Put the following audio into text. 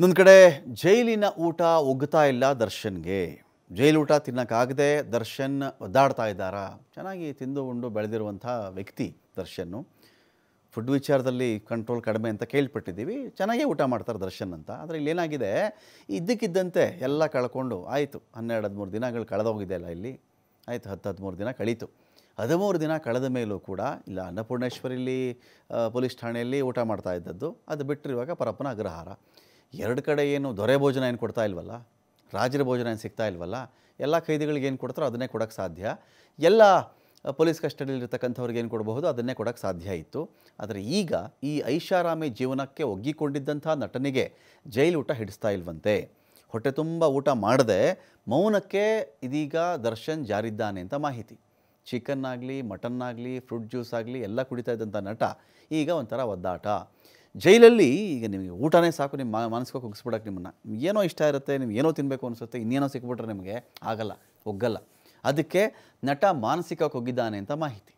ನನ್ನ ಕಡೆ ಜೈಲಿನ ಊಟ ಒಗ್ತಾ ಇಲ್ಲ ದರ್ಶನ್ಗೆ ಜೈಲು ಊಟ ತಿನ್ನೋಕ್ಕಾಗದೆ ದರ್ಶನ್ ಒದ್ದಾಡ್ತಾ ಇದ್ದಾರಾ ಚೆನ್ನಾಗಿ ತಿಂದು ಉಂಡು ಬೆಳೆದಿರುವಂಥ ವ್ಯಕ್ತಿ ದರ್ಶನ್ನು ಫುಡ್ ವಿಚಾರದಲ್ಲಿ ಕಂಟ್ರೋಲ್ ಕಡಿಮೆ ಅಂತ ಕೇಳ್ಪಟ್ಟಿದ್ದೀವಿ ಚೆನ್ನಾಗೇ ಊಟ ಮಾಡ್ತಾರೆ ದರ್ಶನ್ ಅಂತ ಆದರೆ ಇಲ್ಲೇನಾಗಿದೆ ಇದ್ದಕ್ಕಿದ್ದಂತೆ ಎಲ್ಲ ಕಳ್ಕೊಂಡು ಆಯಿತು ಹನ್ನೆರಡು ಹದಿಮೂರು ದಿನಗಳು ಕಳೆದೋಗಿದೆ ಅಲ್ಲ ಇಲ್ಲಿ ಆಯಿತು ಹತ್ತು ಹದಿಮೂರು ದಿನ ಕಳೀತು ಹದಿಮೂರು ದಿನ ಕಳೆದ ಮೇಲೂ ಕೂಡ ಇಲ್ಲ ಅನ್ನಪೂರ್ಣೇಶ್ವರಿಲಿ ಪೊಲೀಸ್ ಠಾಣೆಯಲ್ಲಿ ಊಟ ಮಾಡ್ತಾ ಇದ್ದದ್ದು ಅದು ಬಿಟ್ಟಿರುವಾಗ ಇವಾಗ ಪರಪ್ಪನ ಅಗ್ರಹಾರ ಎರಡು ಕಡೆ ಏನು ದೊರೆ ಭೋಜನ ಏನು ಕೊಡ್ತಾ ಇಲ್ವಲ್ಲ ರಾಜರ ಭೋಜನ ಏನು ಸಿಗ್ತಾ ಇಲ್ವಲ್ಲ ಎಲ್ಲ ಖೈದಿಗಳಿಗೆ ಏನು ಕೊಡ್ತಾರೋ ಅದನ್ನೇ ಕೊಡೋಕ್ಕೆ ಸಾಧ್ಯ ಎಲ್ಲ ಪೊಲೀಸ್ ಕಸ್ಟಡಿಯಲ್ಲಿರ್ತಕ್ಕಂಥವ್ರಿಗೆ ಏನು ಕೊಡಬಹುದು ಅದನ್ನೇ ಕೊಡೋಕ್ಕೆ ಸಾಧ್ಯ ಇತ್ತು ಆದರೆ ಈಗ ಈ ಐಷಾರಾಮಿ ಜೀವನಕ್ಕೆ ಒಗ್ಗಿಕೊಂಡಿದ್ದಂಥ ನಟನಿಗೆ ಊಟ ಹಿಡಿಸ್ತಾ ಇಲ್ವಂತೆ ಹೊಟ್ಟೆ ತುಂಬ ಊಟ ಮಾಡದೆ ಮೌನಕ್ಕೆ ಇದೀಗ ದರ್ಶನ್ ಜಾರಿದ್ದಾನೆ ಅಂತ ಮಾಹಿತಿ ಚಿಕನ್ ಆಗಲಿ ಮಟನ್ ಆಗಲಿ ಫ್ರೂಟ್ ಜ್ಯೂಸ್ ಆಗಲಿ ಎಲ್ಲ ಕುಡಿತಾ ಇದ್ದಂಥ ನಟ ಈಗ ಒಂಥರ ಒದ್ದಾಟ ಜೈಲಲ್ಲಿ ಈಗ ನಿಮಗೆ ಊಟನೇ ಸಾಕು ನಿಮ್ಮ ಮನಸ್ಸಿಗೆ ಕುಗ್ಸ್ಬಿಡಕ್ಕೆ ನಿಮ್ಮನ್ನು ಏನೋ ಇಷ್ಟ ಇರುತ್ತೆ ನಿಮ್ಗೆ ಏನೋ ತಿನ್ನಬೇಕು ಅನಿಸುತ್ತೆ ಇನ್ನೇನೋ ಸಿಕ್ಬಿಟ್ರೆ ನಿಮಗೆ ಆಗಲ್ಲ ಒಗ್ಗಲ್ಲ ಅದಕ್ಕೆ ನಟ ಮಾನಸಿಕ ಕೊಗ್ಗಿದ್ದಾನೆ ಅಂತ ಮಾಹಿತಿ